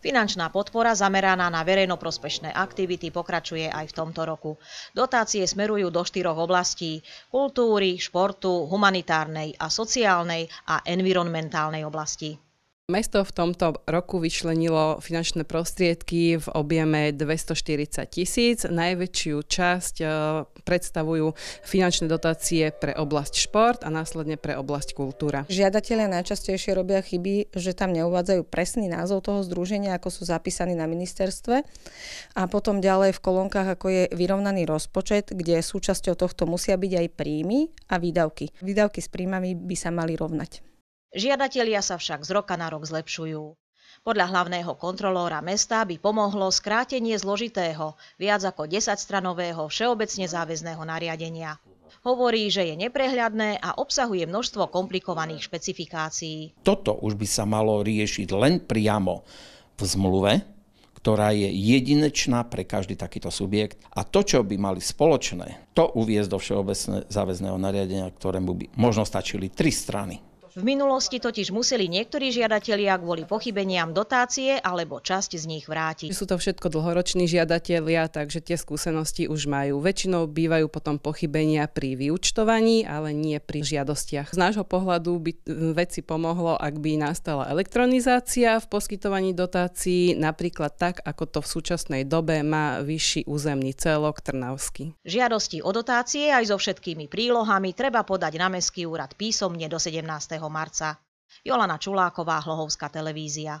Finančná podpora zameraná na verejnoprospešné aktivity pokračuje aj v tomto roku. Dotácie smerujú do štyroch oblastí – kultúry, športu, humanitárnej a sociálnej a environmentálnej oblasti. Mesto v tomto roku vyčlenilo finančné prostriedky v objeme 240 tisíc. Najväčšiu časť e, predstavujú finančné dotácie pre oblasť šport a následne pre oblasť kultúra. Žiadatelia najčastejšie robia chyby, že tam neuvádzajú presný názov toho združenia, ako sú zapísaní na ministerstve. A potom ďalej v kolonkách, ako je vyrovnaný rozpočet, kde súčasťou tohto musia byť aj príjmy a výdavky. Výdavky s príjmami by sa mali rovnať. Žiadatelia sa však z roka na rok zlepšujú. Podľa hlavného kontrolóra mesta by pomohlo skrátenie zložitého, viac ako 10-stranového všeobecne záväzného nariadenia. Hovorí, že je neprehľadné a obsahuje množstvo komplikovaných špecifikácií. Toto už by sa malo riešiť len priamo v zmluve, ktorá je jedinečná pre každý takýto subjekt. A to, čo by mali spoločné, to uviezť do všeobecne záväzného nariadenia, ktorému by možno stačili tri strany. V minulosti totiž museli niektorí žiadatelia kvôli pochybeniam dotácie alebo časť z nich vrátiť. Sú to všetko dlhoroční žiadatelia, takže tie skúsenosti už majú. Väčšinou bývajú potom pochybenia pri vyučtovaní, ale nie pri žiadostiach. Z nášho pohľadu by e, veci pomohlo, ak by nastala elektronizácia v poskytovaní dotácií, napríklad tak, ako to v súčasnej dobe má vyšší územný celok Trnavský. Žiadosti o dotácie aj so všetkými prílohami treba podať na Mestský úrad písomne do 17 marca. Jolana Čuláková, Hlohovská televízia.